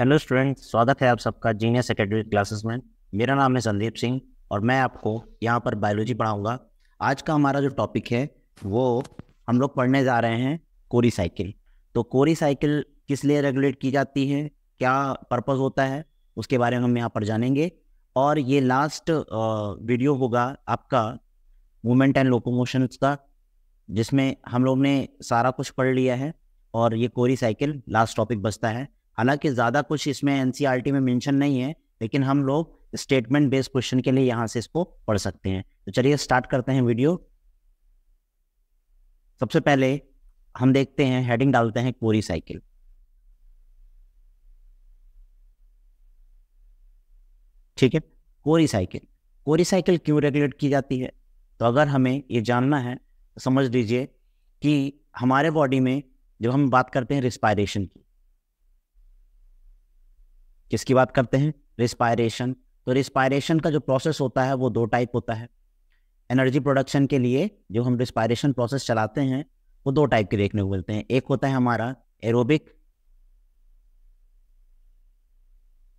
hello student स्वागत है आप सबका जीनियस एकेडमिक क्लासेस में मेरा नाम है संदीप सिंह और मैं आपको यहाँ पर बायोलॉजी पढ़ाऊँगा आज का हमारा जो टॉपिक है वो हम लोग पढ़ने जा रहे हैं कोरी साइकिल तो कोरी साइकिल किस लिए रेगुलेट की जाती है क्या पर्पज़ होता है उसके बारे में हम यहाँ पर जानेंगे और ये लास्ट वीडियो होगा आपका मूवमेंट एंड लोकोमोशन का जिसमें हम लोग ने सारा कुछ पढ़ लिया है और ये कोरी साइकिल लास्ट टॉपिक बचता है हालांकि ज़्यादा कुछ इसमें एन e में मैंशन नहीं है लेकिन हम लोग स्टेटमेंट बेस्ड क्वेश्चन के लिए यहाँ से इसको पढ़ सकते हैं तो चलिए स्टार्ट करते हैं वीडियो सबसे पहले हम देखते हैं हेडिंग डालते हैं कोरी साइकिल ठीक है कोरी साइकिल कोरी साइकिल क्यों रेगुलेट की जाती है तो अगर हमें ये जानना है तो समझ लीजिए कि हमारे बॉडी में जब हम बात करते हैं रिस्पायरेशन की किसकी बात करते हैं रिस्पायरेशन तो रिस्पायरेशन का जो प्रोसेस होता है वो दो टाइप होता है एनर्जी प्रोडक्शन के लिए जो हम रिस्पायरेशन प्रोसेस चलाते हैं वो दो टाइप के देखने को मिलते हैं एक होता है हमारा एरोबिक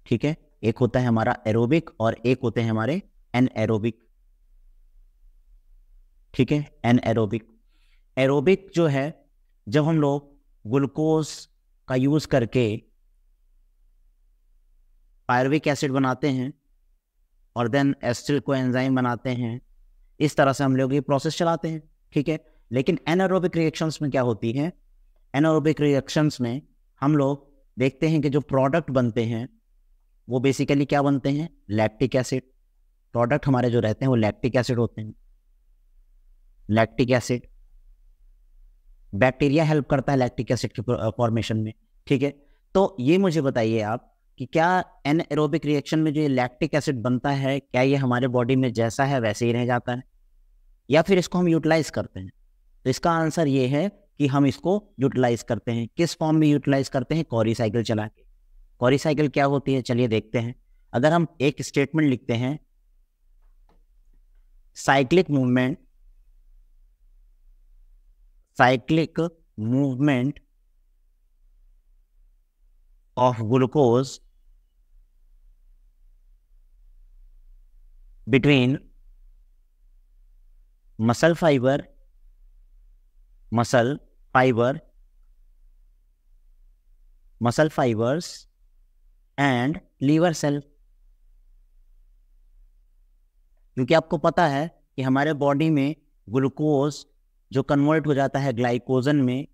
ठीक है एक होता है हमारा एरोबिक और एक होते हैं हमारे एन एरोबिक ठीक है एन एरोबिक एरोबिक जो है जब हम लोग ग्लूकोज का यूज़ करके पायरविक एसिड बनाते हैं और देन एस्टिल को एंजाइम बनाते हैं इस तरह से हम लोग ये प्रोसेस चलाते हैं ठीक है लेकिन एनारोबिक रिएक्शंस में क्या होती है एनारोबिक रिएक्शंस में हम लोग देखते हैं कि जो प्रोडक्ट बनते हैं वो बेसिकली क्या बनते हैं लैक्टिक एसिड प्रोडक्ट हमारे जो रहते हैं वो लैक्टिक एसिड होते हैं लैक्टिक एसिड बैक्टीरिया हेल्प करता है लैक्टिक एसिड के फॉर्मेशन में ठीक है तो ये मुझे बताइए आप कि क्या एन एरोबिक रिएक्शन में जो ये लैक्टिक एसिड बनता है क्या ये हमारे बॉडी में जैसा है वैसे ही रह जाता है या फिर इसको हम यूटिलाइज करते हैं तो इसका आंसर ये है कि हम इसको यूटिलाइज करते हैं किस फॉर्म में यूटिलाइज करते हैं कॉरी साइकिल चला के कॉरी साइकिल क्या होती है चलिए देखते हैं अगर हम एक स्टेटमेंट लिखते हैं cyclic movement cyclic movement of glucose between muscle fiber muscle fiber muscle fibers and liver cell क्योंकि आपको पता है कि हमारे बॉडी में ग्लूकोज जो कन्वर्ट हो जाता है ग्लाइकोजन में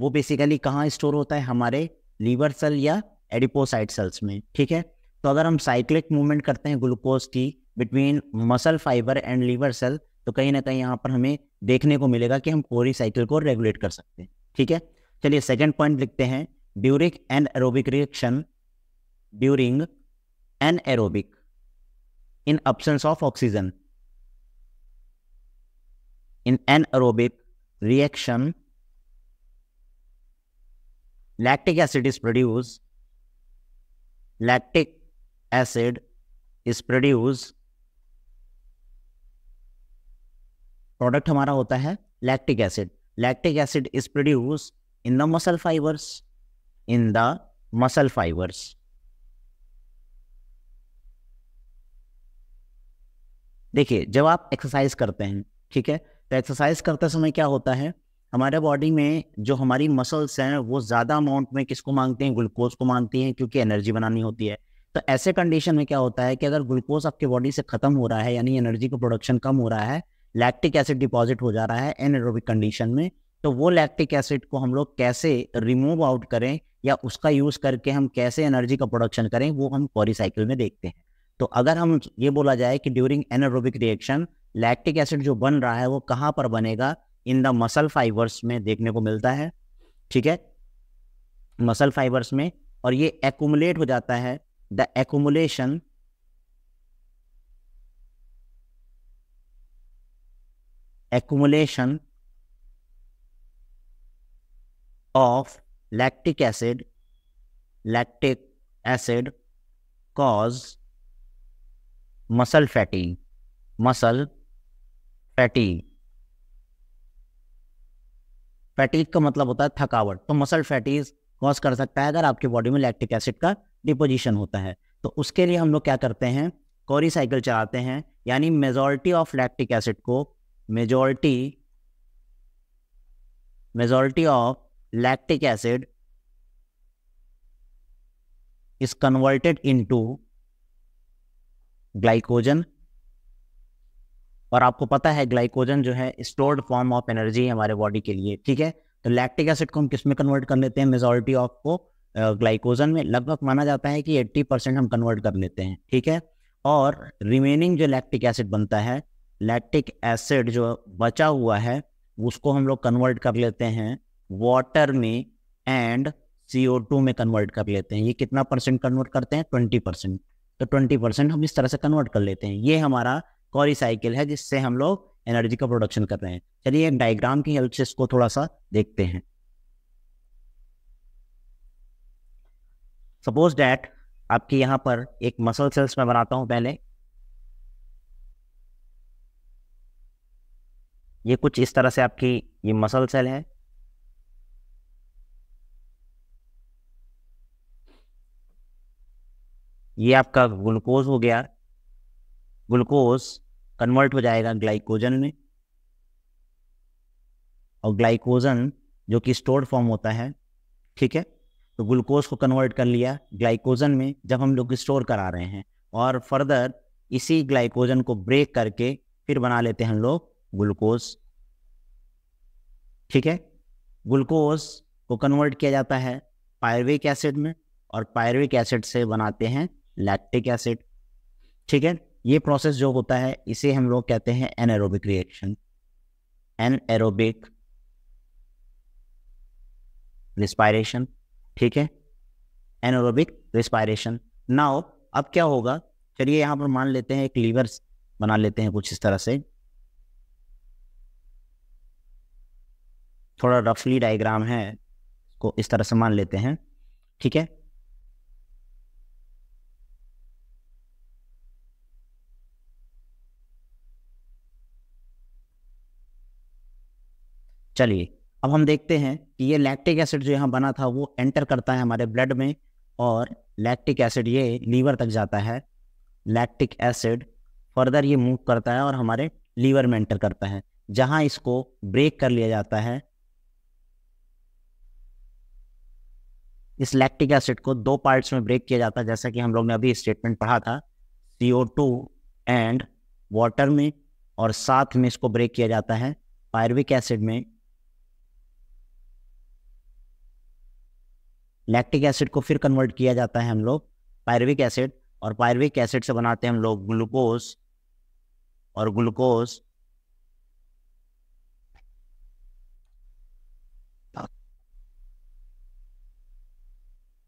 वो बेसिकली कहाँ स्टोर होता है हमारे लीवर सेल या एडिपोसाइट सेल्स में ठीक है तो अगर हम साइक्लिक मूवमेंट करते हैं ग्लूकोज की between muscle fiber and liver cell तो कहीं ना कहीं यहाँ पर हमें देखने को मिलेगा कि हम कोरी साइकिल को रेगुलेट कर सकते हैं ठीक है चलिए सेकेंड पॉइंट लिखते हैं during anaerobic reaction during anaerobic in absence of oxygen in anaerobic reaction lactic acid is produce lactic acid is produced product हमारा होता है lactic acid lactic acid is produce in the muscle fibers in the muscle fibers देखिए जब आप exercise करते हैं ठीक है तो एक्सरसाइज करते समय क्या होता है हमारे बॉडी में जो हमारी मसल्स हैं वो ज़्यादा अमाउंट में किसको मांगते हैं ग्लूकोज को मांगती हैं क्योंकि एनर्जी बनानी होती है तो ऐसे कंडीशन में क्या होता है कि अगर ग्लूकोज आपके बॉडी से ख़त्म हो रहा है यानी एनर्जी का प्रोडक्शन कम हो रहा है लैक्टिक एसिड डिपॉजिट हो जा रहा है एनएरोबिक कंडीशन में तो वो लैक्टिक एसिड को हम लोग कैसे रिमूव आउट करें या उसका यूज करके हम कैसे एनर्जी का प्रोडक्शन करें वो हम पॉरीसाइकिल में देखते हैं तो अगर हम ये बोला जाए कि during anaerobic reaction lactic acid जो बन रहा है वो कहाँ पर बनेगा इन द मसल फाइबर्स में देखने को मिलता है ठीक है मसल फाइबर्स में और ये एकुमुलेट हो जाता है the accumulation accumulation of lactic acid lactic acid cause muscle fatty muscle fatty fatigue का मतलब होता है थकावट तो मसल फैटीज कॉज कर सकता है अगर आपकी बॉडी में लैक्टिक एसिड का डिपोजिशन होता है तो उसके लिए हम लोग क्या करते हैं कोरी साइकिल चलाते हैं यानी मेजोरिटी ऑफ लैक्टिक एसिड को majority majority of lactic acid is converted into glycogen और आपको पता है ग्लाइकोजन जो है स्टोर्ड फॉर्म ऑफ एनर्जी हमारे बॉडी के लिए ठीक है तो लैक्टिक एसिड को हम किस में कन्वर्ट कर लेते हैं मेजोरिटी ऑफ को ग्लाइकोजन में लगभग माना जाता है कि 80 परसेंट हम कन्वर्ट कर लेते हैं ठीक है और रिमेनिंग जो लैक्टिक एसिड बनता है लैक्टिक एसिड जो बचा हुआ है उसको हम लोग कन्वर्ट कर लेते हैं वाटर में एंड टू में कन्वर्ट कर लेते हैं ये कितना परसेंट कन्वर्ट करते हैं ट्वेंटी परसेंट तो ट्वेंटी परसेंट हम इस तरह से कन्वर्ट कर लेते हैं ये हमारा कॉरी साइकिल है जिससे हम लोग एनर्जी का प्रोडक्शन कर रहे हैं चलिए एक डायग्राम की हेल्प से इसको थोड़ा सा देखते हैं सपोज डैट आपके यहाँ पर एक मसल सेल्स में बनाता हूँ पहले ये कुछ इस तरह से आपकी ये मसल सेल है ये आपका ग्लूकोज हो गया ग्लूकोज कन्वर्ट हो जाएगा ग्लाइकोजन में और ग्लाइकोजन जो कि स्टोर्ड फॉर्म होता है ठीक है तो ग्लूकोज को कन्वर्ट कर लिया ग्लाइकोजन में जब हम लोग स्टोर करा रहे हैं और फर्दर इसी ग्लाइकोजन को ब्रेक करके फिर बना लेते हैं हम लोग ग्लूकोज ठीक है ग्लूकोज को कन्वर्ट किया जाता है पायरविक एसिड में और पायरविक एसिड से बनाते हैं लैक्टिक एसिड ठीक है ये प्रोसेस जो होता है इसे हम लोग कहते हैं एनएरोबिक रिएक्शन एनएरोबिक रिस्पायरेशन ठीक है एनोरोबिक रिस्पायरेशन नाउ अब क्या होगा चलिए यहाँ पर मान लेते हैं एक लीवर बना लेते हैं कुछ इस तरह से थोड़ा रफली डायग्राम है को इस तरह से मान लेते हैं ठीक है चलिए अब हम देखते हैं कि ये लैक्टिक एसिड जो यहाँ बना था वो एंटर करता है हमारे ब्लड में और लैक्टिक एसिड ये लीवर तक जाता है लैक्टिक एसिड फर्दर ये मूव करता है और हमारे लीवर में एंटर करता है जहाँ इसको ब्रेक कर लिया जाता है इस लैक्टिक एसिड को दो पार्ट्स में ब्रेक किया जाता है जैसा कि हम लोग ने अभी स्टेटमेंट पढ़ा था सी एंड वाटर में और साथ में इसको ब्रेक किया जाता है पायरविक एसिड में लैक्टिक एसिड को फिर कन्वर्ट किया जाता है हम लोग पायरविक एसिड और पायरविक एसिड से बनाते हैं हम लोग ग्लूकोज और ग्लूकोज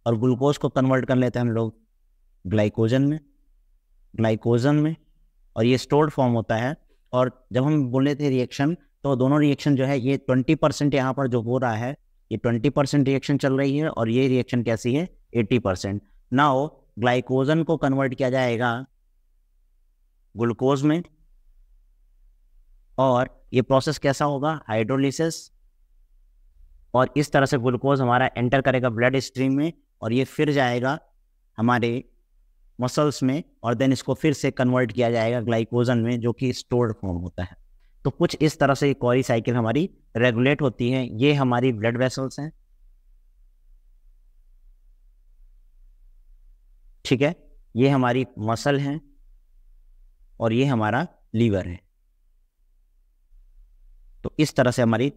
और ग्लूकोज को कन्वर्ट कर लेते हैं हम लोग ग्लाइकोजन में ग्लाइकोजन में और ये स्टोर्ड फॉर्म होता है और जब हम बोले थे रिएक्शन तो दोनों रिएक्शन जो है ये ट्वेंटी परसेंट यहाँ पर जो हो रहा है ये ट्वेंटी परसेंट रिएक्शन चल रही है और ये रिएक्शन कैसी है एट्टी परसेंट ना हो ग्लाइकोजन को कन्वर्ट किया जाएगा ग्लूकोज में और ये प्रोसेस कैसा होगा हाइड्रोलिसिस और इस तरह से ग्लूकोज हमारा एंटर करेगा ब्लड स्ट्रीम में और ये फिर जाएगा हमारे मसल्स में और देन इसको फिर से कन्वर्ट किया जाएगा ग्लाइकोजन में जो कि स्टोर्ड फॉर्म होता है तो कुछ इस तरह से कॉरी साइकिल हमारी रेगुलेट होती है ये हमारी ब्लड वेसल्स हैं ठीक है ये हमारी मसल हैं और ये हमारा लीवर है तो इस तरह से हमारी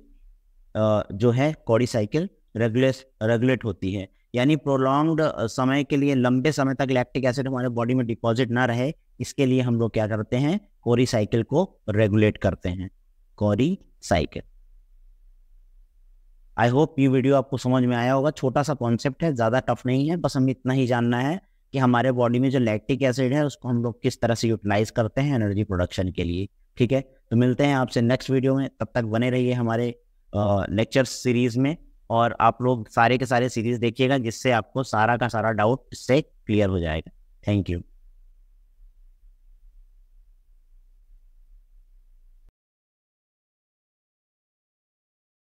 जो है कॉडी साइकिल रेगुलेट रेगुलेट होती है यानी प्रोलॉन्ग समय के लिए लंबे समय तक लैक्टिक एसिड हमारे बॉडी में डिपॉजिट ना रहे इसके लिए हम लोग क्या करते हैं कोरी साइकिल को रेगुलेट करते हैं कोरी साइकिल आई होप ये वीडियो आपको समझ में आया होगा छोटा सा कॉन्सेप्ट है ज़्यादा टफ नहीं है बस हमें इतना ही जानना है कि हमारे बॉडी में जो लैक्टिक एसिड है उसको हम लोग किस तरह से यूटिलाइज करते हैं एनर्जी प्रोडक्शन के लिए ठीक है तो मिलते हैं आपसे नेक्स्ट वीडियो में तब तक बने रहिए हमारे लेक्चर सीरीज में और आप लोग सारे के सारे सीरीज देखिएगा जिससे आपको सारा का सारा डाउट इससे क्लियर हो जाएगा थैंक यू